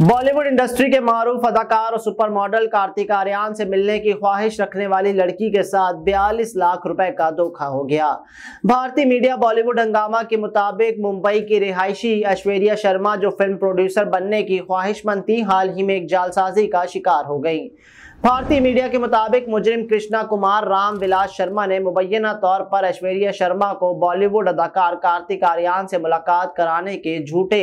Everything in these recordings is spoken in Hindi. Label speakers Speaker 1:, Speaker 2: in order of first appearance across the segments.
Speaker 1: बॉलीवुड इंडस्ट्री के मारूफ अदाकार और सुपर मॉडल कार्तिक आर्यन से मिलने की ख्वाहिश रखने वाली लड़की के साथ 42 लाख रुपए का धोखा हो गया भारतीय मीडिया बॉलीवुड हंगामा के मुताबिक मुंबई की रिहायशी ऐश्वर्या शर्मा जो फिल्म प्रोड्यूसर बनने की ख्वाहिशमंद थी हाल ही में एक जालसाजी का शिकार हो गई भारतीय मीडिया के मुताबिक मुजरिम कृष्णा कुमार राम विलास शर्मा ने मुबैना तौर पर ऐश्वर्या शर्मा को बॉलीवुड अदाकार कार्तिक आर्यन से मुलाकात कराने के झूठे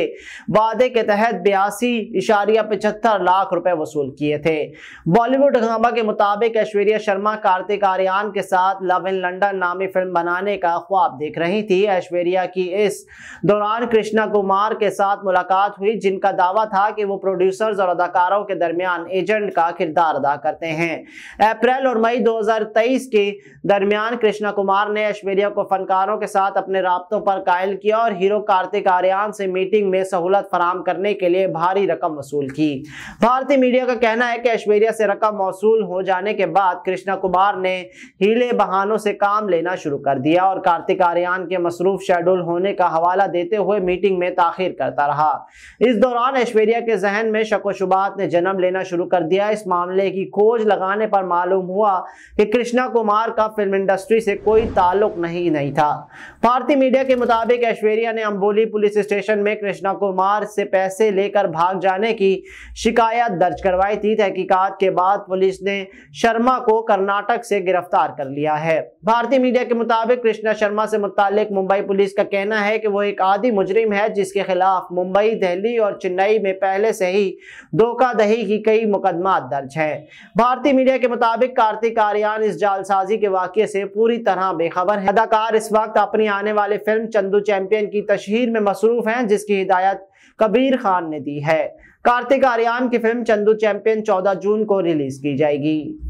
Speaker 1: वादे के तहत बयासी इशारिया पचहत्तर लाख रुपए वसूल किए थे बॉलीवुड हंगामा के मुताबिक ऐश्वर्या शर्मा कार्तिक आर्यन के साथ लव इन लंडन नामी फिल्म बनाने का ख्वाब देख रही थी ऐश्वर्या की इस दौरान कृष्णा कुमार के साथ मुलाकात हुई जिनका दावा था कि वो प्रोड्यूसर्स और अदाकारों के दरमियान एजेंट का किरदार अदा करते हैं अप्रैल और मई 2023 के दरमियान कृष्णा कुमार ने ऐश्वर्या को फनकारों के साथ अपने रबतों पर कायल किया और हीरो कार्तिक आर्यन से मीटिंग में सहूलत फराम करने के लिए भारी रकम वसूल की भारतीय मीडिया का कहना है कि ऐश्वर्या से रकम वसूल हो जाने के बाद कृष्णा कुमार ने हीले बहानों से काम लेना शुरू कर दिया और कार्तिक आर्यन के मसरूफ शेड्यूल होने का हवाला देते हुए मीटिंग में ताखिर करता रहा इस दौरान ऐश्वर्या के जहन में शक व शुबात ने जन्म लेना शुरू कर दिया इस मामले की खोज लगाने पर मालूम हुआ कि कृष्णा कुमार का फिल्म इंडस्ट्री से कोई ताल्लुक नहीं नहीं था भारतीय मीडिया के मुताबिक ऐश्वर्या ने अम्बोली पुलिस स्टेशन में कृष्णा कुमार से पैसे लेकर भाग जाने की शिकायत दर्ज करवाई थी तहकीकत के बाद पुलिस ने शर्मा को कर्नाटक से गिरफ्तार कर लिया है भारतीय मीडिया के मुताबिक कृष्णा शर्मा से मुतालिक मुंबई पुलिस का कहना है कि वो एक आदि मुजरिम है जिसके खिलाफ मुंबई दिल्ली और चेन्नई में पहले से ही धोखाधही की कई मुकदमा दर्ज हैं। भारतीय मीडिया के मुताबिक कार्तिक आर्यन इस जालसाजी के वाक्य से पूरी तरह बेखबर है अदाकार इस वक्त अपनी आने वाली फिल्म चंदू चैंपियन की तशहर में मसरूफ हैं जिसकी हिदायत कबीर खान ने दी है कार्तिक आर्यन की फिल्म चंदू चैंपियन 14 जून को रिलीज की जाएगी